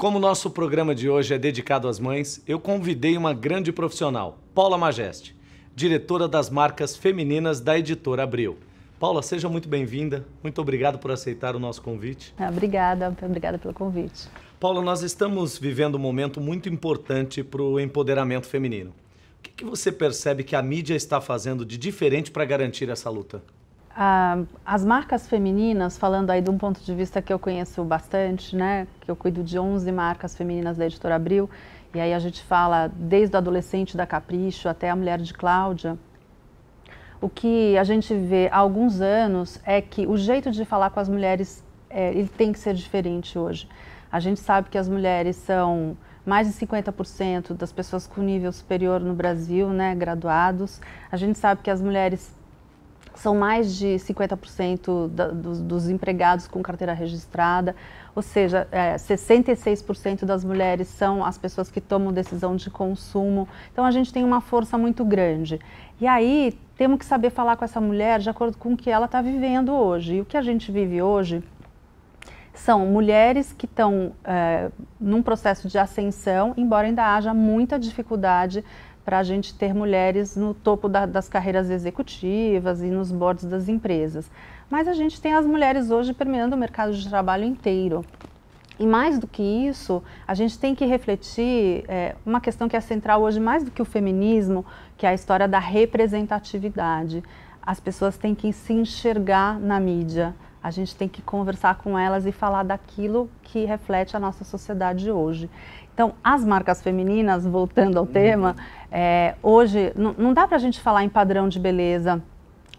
como o nosso programa de hoje é dedicado às mães, eu convidei uma grande profissional, Paula Majeste, diretora das marcas femininas da editora Abril. Paula, seja muito bem-vinda. Muito obrigado por aceitar o nosso convite. Ah, obrigada, obrigada pelo convite. Paula, nós estamos vivendo um momento muito importante para o empoderamento feminino. O que, que você percebe que a mídia está fazendo de diferente para garantir essa luta? Ah, as marcas femininas, falando aí de um ponto de vista que eu conheço bastante, né? Que eu cuido de 11 marcas femininas da Editora Abril, e aí a gente fala desde o adolescente da Capricho até a mulher de Cláudia. O que a gente vê há alguns anos é que o jeito de falar com as mulheres é, ele tem que ser diferente hoje. A gente sabe que as mulheres são mais de 50% das pessoas com nível superior no Brasil, né, graduados. A gente sabe que as mulheres são mais de 50% da, dos, dos, empregados com carteira registrada, ou seja, é, 66% das mulheres são as pessoas que tomam decisão de consumo. Então a gente tem uma força muito grande. E aí temos que saber falar com essa mulher de acordo com o que ela está vivendo hoje. E o que a gente vive hoje são mulheres que estão é, num processo de ascensão, embora ainda haja muita dificuldade para a gente ter mulheres no topo da, das carreiras executivas e nos bordos das empresas. Mas a gente tem as mulheres hoje permeando o mercado de trabalho inteiro. E mais do que isso, a gente tem que refletir é, uma questão que é central hoje, mais do que o feminismo, que é a história da representatividade. As pessoas têm que se enxergar na mídia. A gente tem que conversar com elas e falar daquilo que reflete a nossa sociedade hoje. Então, as marcas femininas, voltando ao uhum. tema, é, hoje não dá para a gente falar em padrão de beleza,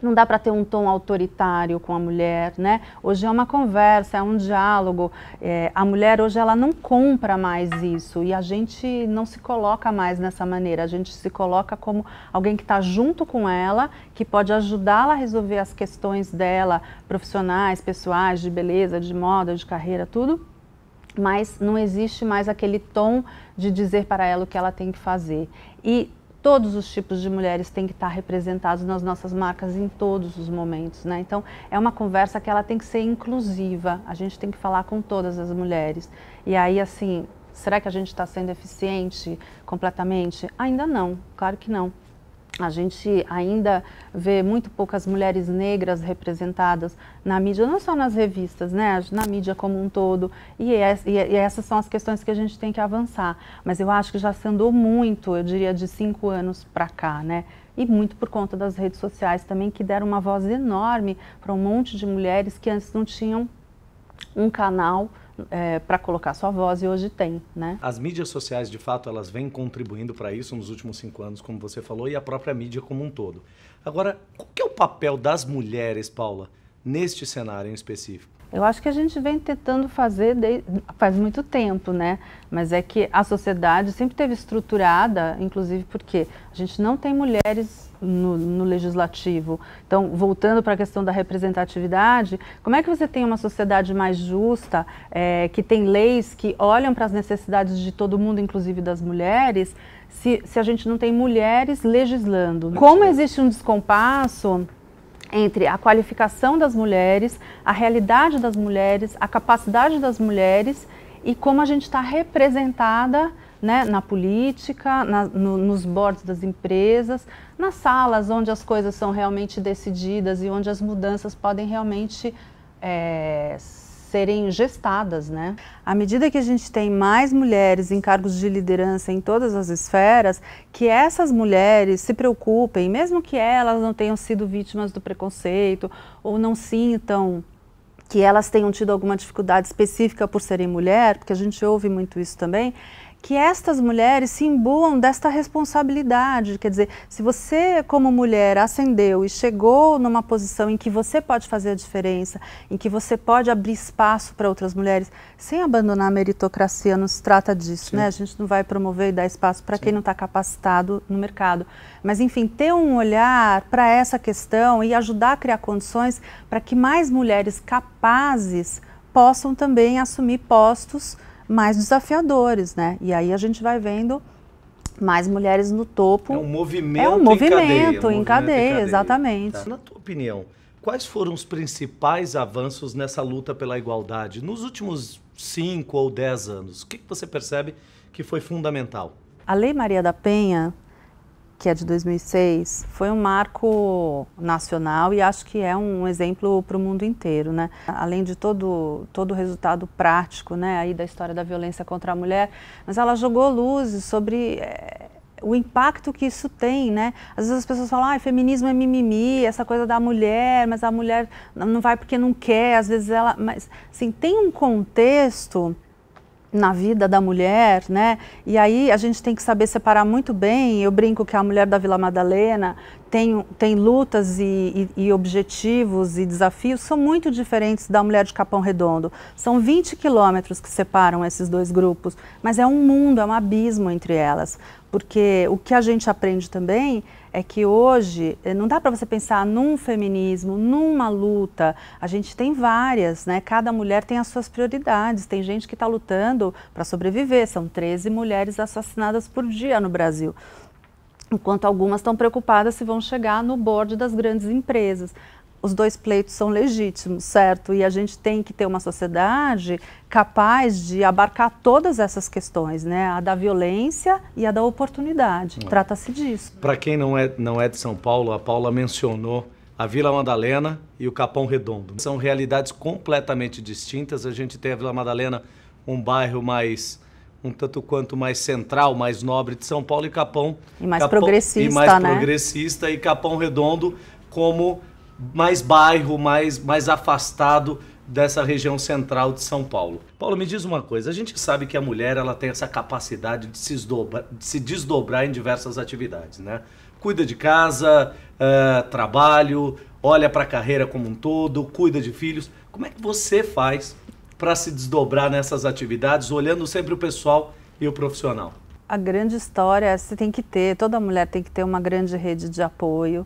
não dá para ter um tom autoritário com a mulher, né? Hoje é uma conversa, é um diálogo. É, a mulher hoje ela não compra mais isso e a gente não se coloca mais nessa maneira. A gente se coloca como alguém que está junto com ela, que pode ajudá-la a resolver as questões dela, profissionais, pessoais, de beleza, de moda, de carreira, tudo mas não existe mais aquele tom de dizer para ela o que ela tem que fazer. E todos os tipos de mulheres têm que estar representados nas nossas marcas em todos os momentos, né? Então, é uma conversa que ela tem que ser inclusiva. A gente tem que falar com todas as mulheres. E aí, assim, será que a gente está sendo eficiente completamente? Ainda não, claro que não a gente ainda vê muito poucas mulheres negras representadas na mídia, não só nas revistas, né, na mídia como um todo. E, e, essas são as questões que a gente tem que avançar. Mas eu acho que já se andou muito, eu diria, de cinco anos para cá, né? E muito por conta das redes sociais também, que deram uma voz enorme para um monte de mulheres que antes não tinham um canal é, para colocar sua voz e hoje tem, né? As mídias sociais, de fato, elas vêm contribuindo para isso nos últimos cinco anos, como você falou, e a própria mídia como um todo. Agora, qual que é o papel das mulheres, Paula, neste cenário em específico? Eu acho que a gente vem tentando fazer de, faz muito tempo, né? Mas é que a sociedade sempre teve estruturada, inclusive porque a gente não tem mulheres no, no legislativo. Então, voltando para a questão da representatividade, como é que você tem uma sociedade mais justa, é, que tem leis que olham para as necessidades de todo mundo, inclusive das mulheres, se, se a gente não tem mulheres legislando? Como existe um descompasso entre a qualificação das mulheres, a realidade das mulheres, a capacidade das mulheres e como a gente está representada né, na política, na, no, nos bordes das empresas, nas salas onde as coisas são realmente decididas e onde as mudanças podem realmente é, serem gestadas, né? À medida que a gente tem mais mulheres em cargos de liderança em todas as esferas, que essas mulheres se preocupem, mesmo que elas não tenham sido vítimas do preconceito ou não sintam que elas tenham tido alguma dificuldade específica por serem mulher, porque a gente ouve muito isso também, que estas mulheres se imbuam desta responsabilidade. Quer dizer, se você, como mulher, ascendeu e chegou numa posição em que você pode fazer a diferença, em que você pode abrir espaço para outras mulheres, sem abandonar a meritocracia, não se trata disso, Sim. né? A gente não vai promover e dar espaço para quem não está capacitado no mercado. Mas, enfim, ter um olhar para essa questão e ajudar a criar condições para que mais mulheres capazes possam também assumir postos mais desafiadores, né? E aí a gente vai vendo mais mulheres no topo. É um movimento, é um movimento, em, cadeia, em, cadeia, cadeia, exatamente. Tá. Na tua opinião, quais foram os principais avanços nessa luta pela igualdade nos últimos cinco ou dez anos? O que você percebe que foi fundamental? A Lei Maria da Penha que é de 2006, foi um marco nacional e acho que é um exemplo para o mundo inteiro, né? Além de todo todo o resultado prático, né, aí da história da violência contra a mulher, mas ela jogou luzes sobre é, o impacto que isso tem, né? Às vezes as pessoas falam, ah, feminismo é mimimi, essa coisa da mulher, mas a mulher não vai porque não quer, às vezes ela, mas assim, tem um contexto na vida da mulher, né? E aí a gente tem que saber separar muito bem. Eu brinco que a mulher da Vila Madalena tem, tem lutas e, e, e, objetivos e desafios são muito diferentes da Mulher de Capão Redondo. São 20 quilômetros que separam esses dois grupos, mas é um mundo, é um abismo entre elas. Porque o que a gente aprende também é que hoje eh, não dá para você pensar num feminismo, numa luta. A gente tem várias, né? Cada mulher tem as suas prioridades. Tem gente que está lutando para sobreviver. São 13 mulheres assassinadas por dia no Brasil enquanto algumas estão preocupadas se vão chegar no board das grandes empresas. Os dois pleitos são legítimos, certo? E a gente tem que ter uma sociedade capaz de abarcar todas essas questões, né? A da violência e a da oportunidade. É. Trata-se disso. Para quem não é, não é de São Paulo, a Paula mencionou a Vila Madalena e o Capão Redondo. São realidades completamente distintas. A gente tem a Vila Madalena, um bairro mais um tanto quanto mais central, mais nobre de São Paulo e Capão. E mais Capão, progressista, e mais né? progressista e Capão Redondo como mais bairro, mais, mais afastado dessa região central de São Paulo. Paulo, me diz uma coisa, a gente sabe que a mulher ela tem essa capacidade de se, esdobra, de se desdobrar em diversas atividades, né? Cuida de casa, uh, trabalho, olha para a carreira como um todo, cuida de filhos. Como é que você faz para se desdobrar nessas atividades, olhando sempre o pessoal e o profissional? A grande história é, você tem que ter, toda mulher tem que ter uma grande rede de apoio.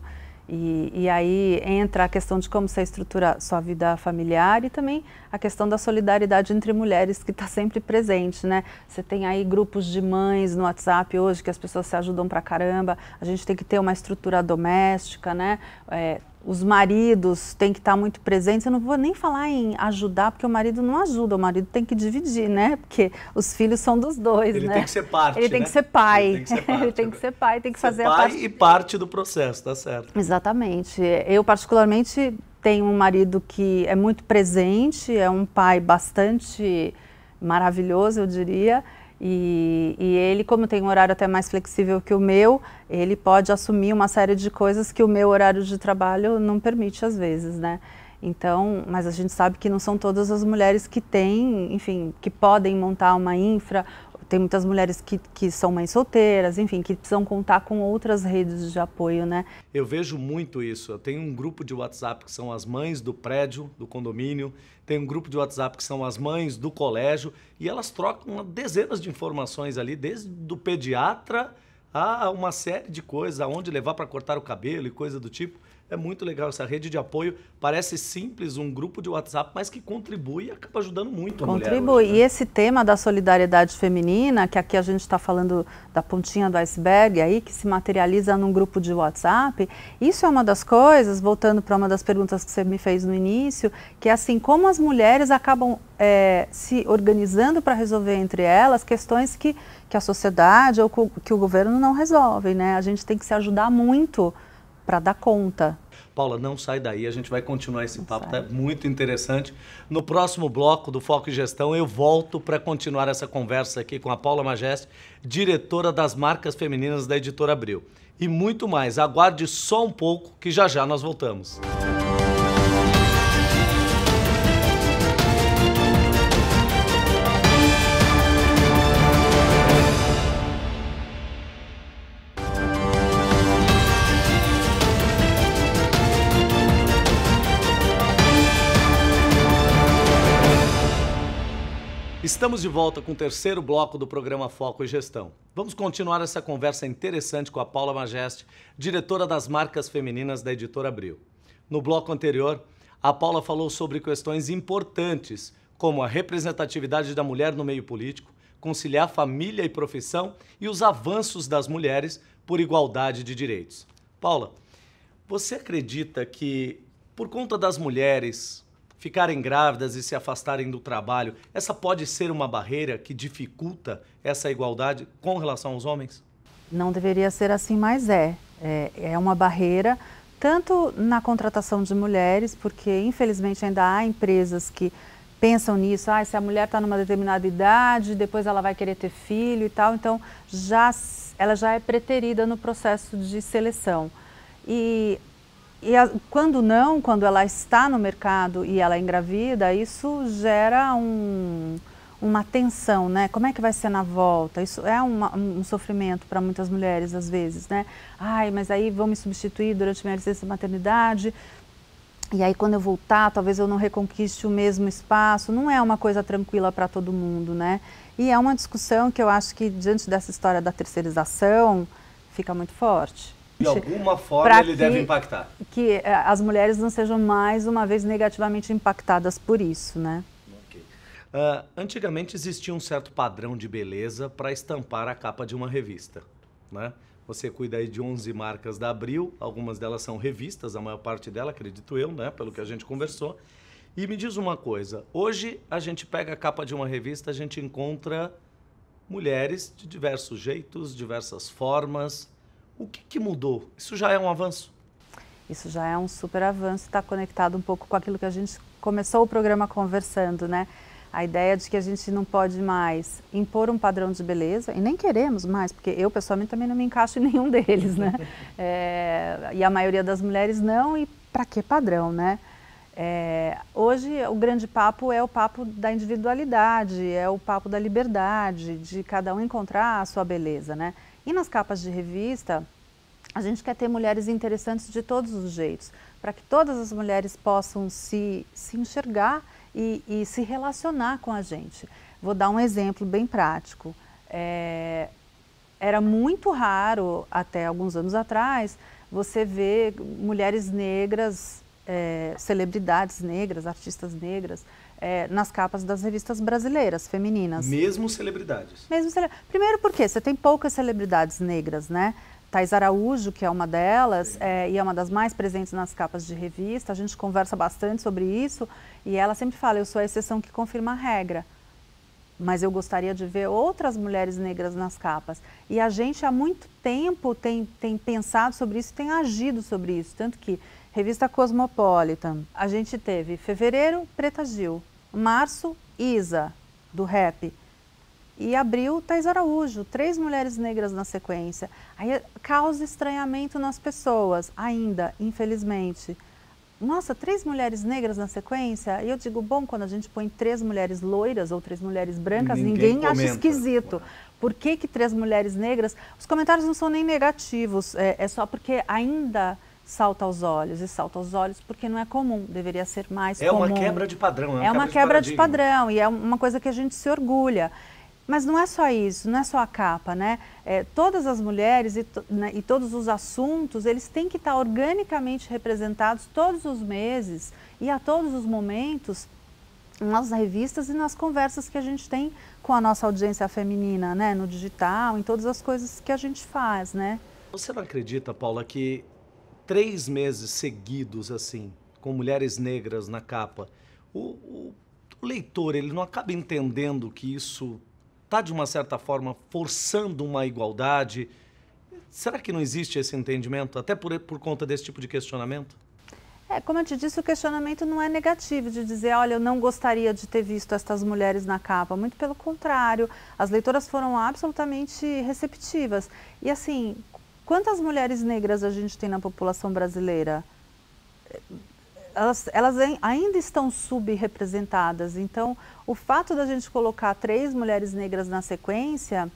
E, e, aí entra a questão de como você estrutura sua vida familiar e também a questão da solidariedade entre mulheres que está sempre presente, né? Você tem aí grupos de mães no WhatsApp hoje que as pessoas se ajudam pra caramba. A gente tem que ter uma estrutura doméstica, né? É, os maridos têm que estar muito presentes. Eu não vou nem falar em ajudar, porque o marido não ajuda, o marido tem que dividir, né? Porque os filhos são dos dois, ele né? Tem que ser parte, ele né? tem que ser pai. Ele tem que ser, pai ele tem que ser pai, tem que ser fazer pai a parte. e parte do processo, tá certo? Exatamente. Eu particularmente tenho um marido que é muito presente, é um pai bastante maravilhoso, eu diria e, e, ele, como tem um horário até mais flexível que o meu, ele pode assumir uma série de coisas que o meu horário de trabalho não permite às vezes, né? Então, mas a gente sabe que não são todas as mulheres que têm, enfim, que podem montar uma infra tem muitas mulheres que, que são mães solteiras, enfim, que precisam contar com outras redes de apoio, né? Eu vejo muito isso. Eu tenho um grupo de WhatsApp que são as mães do prédio, do condomínio, tem um grupo de WhatsApp que são as mães do colégio, e elas trocam dezenas de informações ali, desde do pediatra a uma série de coisas, aonde levar para cortar o cabelo e coisa do tipo. É muito legal essa rede de apoio. Parece simples, um grupo de WhatsApp, mas que contribui e acaba ajudando muito a contribui. mulher. Contribui. Né? E esse tema da solidariedade feminina, que aqui a gente está falando da pontinha do iceberg aí, que se materializa num grupo de WhatsApp, isso é uma das coisas, voltando para uma das perguntas que você me fez no início, que é assim, como as mulheres acabam é, se organizando para resolver entre elas questões que, que a sociedade ou que o governo não resolve, né? A gente tem que se ajudar muito para dar conta. Paula, não sai daí, a gente vai continuar esse não papo, tá sai. tá muito interessante. No próximo bloco do Foco e Gestão, eu volto para continuar essa conversa aqui com a Paula Majeste, diretora das marcas femininas da Editora Abril. E muito mais, aguarde só um pouco que já já nós voltamos. Música Estamos de volta com o terceiro bloco do programa Foco e Gestão. Vamos continuar essa conversa interessante com a Paula Majeste, diretora das marcas femininas da editora Abril. No bloco anterior, a Paula falou sobre questões importantes, como a representatividade da mulher no meio político, conciliar família e profissão e os avanços das mulheres por igualdade de direitos. Paula, você acredita que, por conta das mulheres, ficarem grávidas e se afastarem do trabalho, essa pode ser uma barreira que dificulta essa igualdade com relação aos homens? Não deveria ser assim, mas é. É, é uma barreira tanto na contratação de mulheres, porque infelizmente ainda há empresas que pensam nisso, ah, se a mulher está numa determinada idade, depois ela vai querer ter filho e tal, então já, ela já é preterida no processo de seleção. E e a, quando não, quando ela está no mercado e ela é engravida, isso gera um, uma tensão, né? Como é que vai ser na volta? Isso é uma, um sofrimento para muitas mulheres às vezes, né? Ai, mas aí vão me substituir durante minha licença maternidade. E aí quando eu voltar, talvez eu não reconquiste o mesmo espaço. Não é uma coisa tranquila para todo mundo, né? E é uma discussão que eu acho que diante dessa história da terceirização fica muito forte. De alguma forma ele que, deve impactar. Que eh, as mulheres não sejam mais uma vez negativamente impactadas por isso, né? Okay. Uh, antigamente existia um certo padrão de beleza para estampar a capa de uma revista, né? Você cuida aí de 11 marcas da Abril, algumas delas são revistas, a maior parte dela, acredito eu, né? Pelo que a gente conversou. E me diz uma coisa, hoje a gente pega a capa de uma revista, a gente encontra mulheres de diversos jeitos, diversas formas, o que, que mudou? Isso já é um avanço? Isso já é um super avanço, está conectado um pouco com aquilo que a gente começou o programa conversando, né? A ideia de que a gente não pode mais impor um padrão de beleza, e nem queremos mais, porque eu pessoalmente também não me encaixo em nenhum deles, né? É, e a maioria das mulheres não, e para que padrão, né? É, hoje o grande papo é o papo da individualidade, é o papo da liberdade, de cada um encontrar a sua beleza, né? E nas capas de revista, a gente quer ter mulheres interessantes de todos os jeitos, para que todas as mulheres possam se, se enxergar e, e, se relacionar com a gente. Vou dar um exemplo bem prático. É, era muito raro, até alguns anos atrás, você ver mulheres negras, é, celebridades negras, artistas negras, é, nas capas das revistas brasileiras, femininas. Mesmo celebridades. Mesmo cele... Primeiro porque você tem poucas celebridades negras, né? Thais Araújo, que é uma delas, é, e é uma das mais presentes nas capas de revista, a gente conversa bastante sobre isso, e ela sempre fala, eu sou a exceção que confirma a regra. Mas eu gostaria de ver outras mulheres negras nas capas. E a gente há muito tempo tem, tem pensado sobre isso, tem agido sobre isso. Tanto que Revista Cosmopolitan. A gente teve fevereiro, Preta Gil. Março, Isa, do rap. E abril, Thais Araújo. Três mulheres negras na sequência. Aí causa estranhamento nas pessoas, ainda, infelizmente. Nossa, três mulheres negras na sequência? E eu digo, bom, quando a gente põe três mulheres loiras ou três mulheres brancas, ninguém, ninguém acha esquisito. Por que, que três mulheres negras? Os comentários não são nem negativos, é, é só porque ainda salta aos olhos e salta aos olhos porque não é comum, deveria ser mais é comum. É uma quebra de padrão. É uma, é quebra, de, quebra de padrão e é uma coisa que a gente se orgulha. Mas não é só isso, não é só a capa, né? É, todas as mulheres e, né, e, todos os assuntos, eles têm que estar organicamente representados todos os meses e a todos os momentos nas revistas e nas conversas que a gente tem com a nossa audiência feminina, né? No digital, em todas as coisas que a gente faz, né? Você não acredita, Paula, que três meses seguidos, assim, com mulheres negras na capa, o, o, o leitor ele não acaba entendendo que isso está, de uma certa forma, forçando uma igualdade. Será que não existe esse entendimento, até por, por conta desse tipo de questionamento? É, como eu te disse, o questionamento não é negativo de dizer, olha, eu não gostaria de ter visto estas mulheres na capa. Muito pelo contrário, as leitoras foram absolutamente receptivas. E assim, Quantas mulheres negras a gente tem na população brasileira? Elas, elas ainda estão subrepresentadas. Então, o fato da gente colocar três mulheres negras na sequência,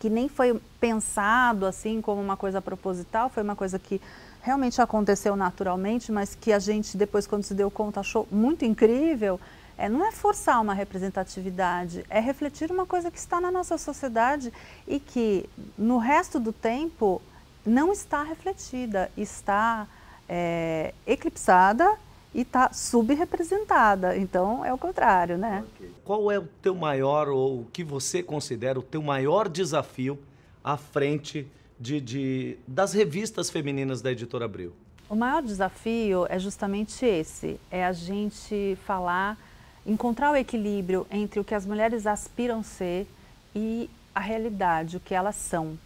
que nem foi pensado assim como uma coisa proposital, foi uma coisa que realmente aconteceu naturalmente, mas que a gente depois, quando se deu conta, achou muito incrível é, não é forçar uma representatividade, é refletir uma coisa que está na nossa sociedade e que no resto do tempo não está refletida, está é, eclipsada e está subrepresentada. Então é o contrário, né? Okay. Qual é o teu maior ou o que você considera o teu maior desafio à frente de, de das revistas femininas da Editora Abril? O maior desafio é justamente esse, é a gente falar encontrar o equilíbrio entre o que as mulheres aspiram ser e a realidade, o que elas são,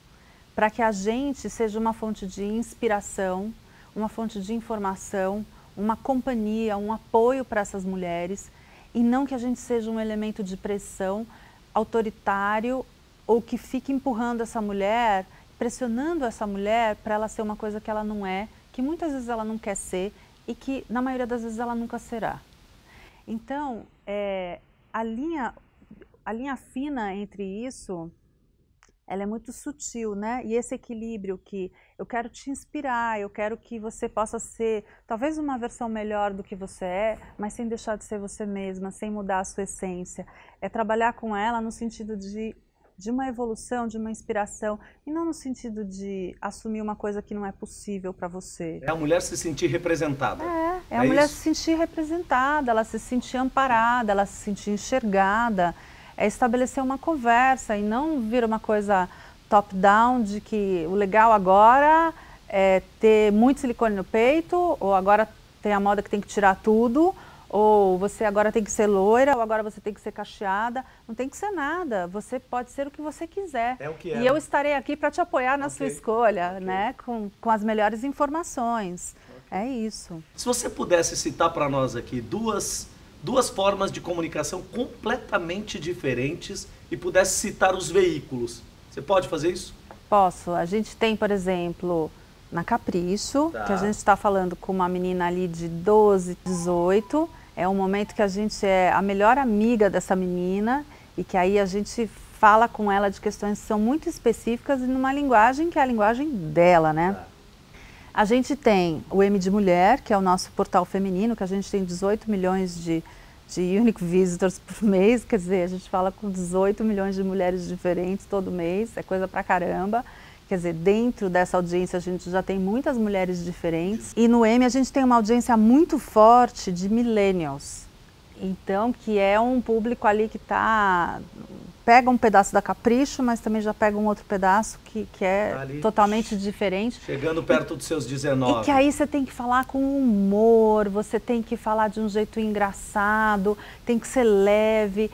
para que a gente seja uma fonte de inspiração, uma fonte de informação, uma companhia, um apoio para essas mulheres e não que a gente seja um elemento de pressão autoritário ou que fique empurrando essa mulher, pressionando essa mulher para ela ser uma coisa que ela não é, que muitas vezes ela não quer ser e que na maioria das vezes ela nunca será. Então, é, a, linha, a linha fina entre isso, ela é muito sutil, né? E esse equilíbrio que eu quero te inspirar, eu quero que você possa ser talvez uma versão melhor do que você é, mas sem deixar de ser você mesma, sem mudar a sua essência. É trabalhar com ela no sentido de de uma evolução, de uma inspiração, e não no sentido de assumir uma coisa que não é possível para você. É a mulher se sentir representada. É, é a é mulher isso? se sentir representada, ela se sentir amparada, ela se sentir enxergada, é estabelecer uma conversa e não vir uma coisa top-down de que o legal agora é ter muito silicone no peito, ou agora tem a moda que tem que tirar tudo, ou você agora tem que ser loira, ou agora você tem que ser cacheada. Não tem que ser nada. Você pode ser o que você quiser. É o que é. E eu né? estarei aqui para te apoiar na okay. sua escolha, okay. né? Com, com as melhores informações. Okay. É isso. Se você pudesse citar para nós aqui duas, duas formas de comunicação completamente diferentes e pudesse citar os veículos, você pode fazer isso? Posso. A gente tem, por exemplo, na Capricho, tá. que a gente está falando com uma menina ali de 12, 18 é um momento que a gente é a melhor amiga dessa menina e que aí a gente fala com ela de questões que são muito específicas e numa linguagem que é a linguagem dela, né? A gente tem o M de Mulher, que é o nosso portal feminino, que a gente tem 18 milhões de, de unique visitors por mês, quer dizer, a gente fala com 18 milhões de mulheres diferentes todo mês, é coisa pra caramba quer dizer, dentro dessa audiência a gente já tem muitas mulheres diferentes. E no M a gente tem uma audiência muito forte de millennials. Então, que é um público ali que tá pega um pedaço da Capricho, mas também já pega um outro pedaço que, que é ali, totalmente diferente. Chegando perto dos seus 19. E que aí você tem que falar com humor, você tem que falar de um jeito engraçado, tem que ser leve,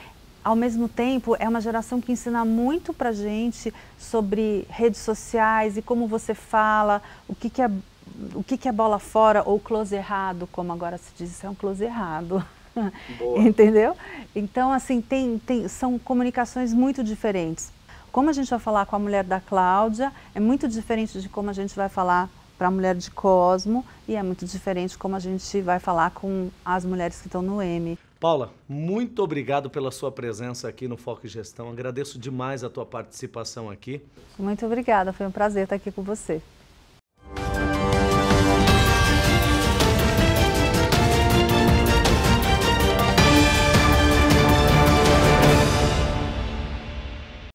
ao mesmo tempo, é uma geração que ensina muito para gente sobre redes sociais e como você fala, o que, que é o que, que é bola fora ou close errado, como agora se diz, isso é um close errado. Entendeu? Então, assim, tem, tem, são comunicações muito diferentes. Como a gente vai falar com a mulher da Cláudia é muito diferente de como a gente vai falar para a mulher de Cosmo e é muito diferente como a gente vai falar com as mulheres que estão no M. Paula, muito obrigado pela sua presença aqui no Foco Gestão. Agradeço demais a tua participação aqui. Muito obrigada, foi um prazer estar aqui com você.